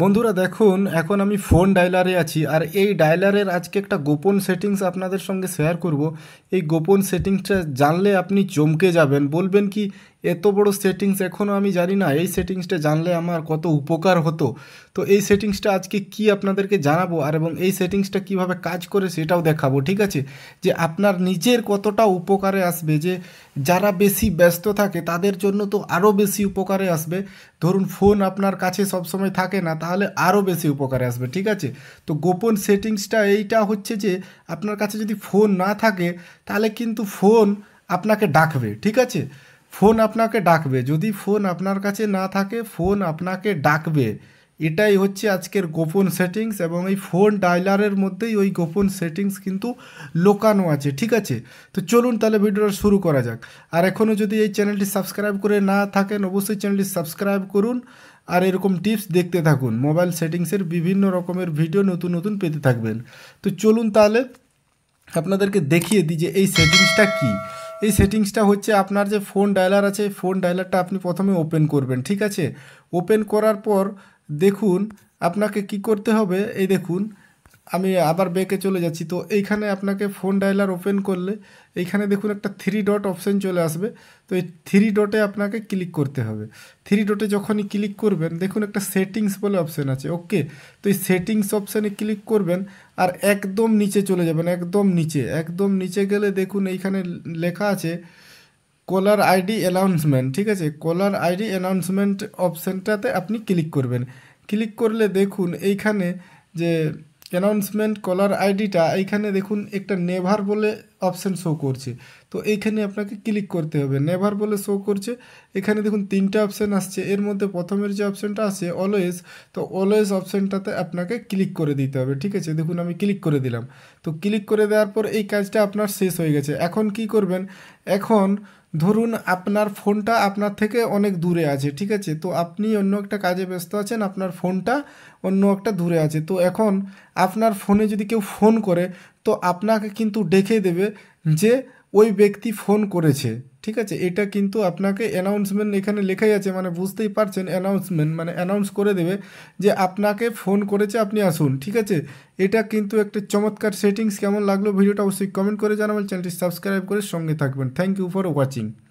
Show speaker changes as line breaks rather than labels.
বন্ধুরা দেখুন এখন আমি ফোন ডায়লারে আছি আর এই ডায়লারের আজকে একটা গোপন সেটিংস আপনাদের সঙ্গে শেয়ার করব এই গোপন সেটিংসটা জানলে আপনি চমকে যাবেন বলবেন কি এত বড় সেটিংস এখনও আমি জানি না এই সেটিংসটা জানলে আমার কত উপকার হতো তো এই সেটিংসটা আজকে কি আপনাদেরকে জানাবো আর এবং এই সেটিংসটা কিভাবে কাজ করে সেটাও দেখাবো ঠিক আছে যে আপনার নিজের কতটা উপকারে আসবে যে যারা বেশি ব্যস্ত থাকে তাদের জন্য তো আরও বেশি উপকারে আসবে ধরুন ফোন আপনার কাছে সবসময় থাকে না তাহলে আরও বেশি উপকারে আসবে ঠিক আছে তো গোপন সেটিংসটা এইটা হচ্ছে যে আপনার কাছে যদি ফোন না থাকে তাহলে কিন্তু ফোন আপনাকে ডাকবে ঠিক আছে ফোন আপনাকে ডাকবে যদি ফোন আপনার কাছে না থাকে ফোন আপনাকে ডাকবে এটাই হচ্ছে আজকের গোপন সেটিংস এবং এই ফোন ডায়লারের মধ্যেই ওই গোপন সেটিংস কিন্তু লোকানো আছে ঠিক আছে তো চলুন তাহলে ভিডিওটা শুরু করা যাক আর এখনও যদি এই চ্যানেলটি সাবস্ক্রাইব করে না থাকেন অবশ্যই চ্যানেলটি সাবস্ক্রাইব করুন আর এরকম টিপস দেখতে থাকুন মোবাইল সেটিংসের বিভিন্ন রকমের ভিডিও নতুন নতুন পেতে থাকবেন তো চলুন তাহলে আপনাদেরকে দেখিয়ে দিই যে এই সেটিংসটা কী এই সেটিংসটা হচ্ছে আপনার যে ফোন ডায়লার আছে ফোন ডায়লারটা আপনি প্রথমে ওপেন করবেন ঠিক আছে ওপেন করার পর দেখুন আপনাকে কি করতে হবে এই দেখুন আমি আবার ব্যাকে চলে যাচ্ছি তো এইখানে আপনাকে ফোন ডায়লার ওপেন করলে এইখানে দেখুন একটা থ্রি ডট অপশান চলে আসবে তো এই থ্রি ডটে আপনাকে ক্লিক করতে হবে থ্রি ডটে যখনই ক্লিক করবেন দেখুন একটা সেটিংস বলে অপশান আছে ওকে তো এই সেটিংস অপশানে ক্লিক করবেন আর একদম নিচে চলে যাবেন একদম নিচে একদম নিচে গেলে দেখুন এইখানে লেখা আছে কলার আইডি অ্যানাউন্সমেন্ট ঠিক আছে কলার আইডি অ্যানাউন্সমেন্ট অপশানটাতে আপনি ক্লিক করবেন ক্লিক করলে দেখুন এইখানে যে অ্যানাউন্সমেন্ট কলার আইডিটা এইখানে দেখুন একটা নেভার বলে অপশান শো করছে তো এইখানে আপনাকে ক্লিক করতে হবে নেভার বলে শো করছে এখানে দেখুন তিনটা অপশান আসছে এর মধ্যে প্রথমের যে অপশানটা আছে অলওয়েজ তো অলওয়েজ অপশানটাতে আপনাকে ক্লিক করে দিতে হবে ঠিক আছে দেখুন আমি ক্লিক করে দিলাম তো ক্লিক করে দেওয়ার পর এই কাজটা আপনার শেষ হয়ে গেছে এখন কি করবেন এখন ধরুন আপনার ফোনটা আপনার থেকে অনেক দূরে আছে ঠিক আছে তো আপনি অন্য একটা কাজে ব্যস্ত আছেন আপনার ফোনটা অন্য একটা দূরে আছে তো এখন আপনার ফোনে যদি কেউ ফোন করে তো আপনাকে কিন্তু ডেকে দেবে যে ওই ব্যক্তি ফোন করেছে ঠিক আছে এটা কিন্তু আপনাকে অ্যানাউন্সমেন্ট এখানে লেখাই আছে মানে বুঝতেই পারছেন অ্যানাউন্সমেন্ট মানে অ্যানাউন্স করে দেবে যে আপনাকে ফোন করেছে আপনি আসুন ঠিক আছে এটা কিন্তু একটা চমৎকার সেটিংস কেমন লাগলো ভিডিওটা অবশ্যই কমেন্ট করে জানাবেন চ্যানেলটি সাবস্ক্রাইব করে সঙ্গে থাকবেন থ্যাংক ইউ ফর ওয়াচিং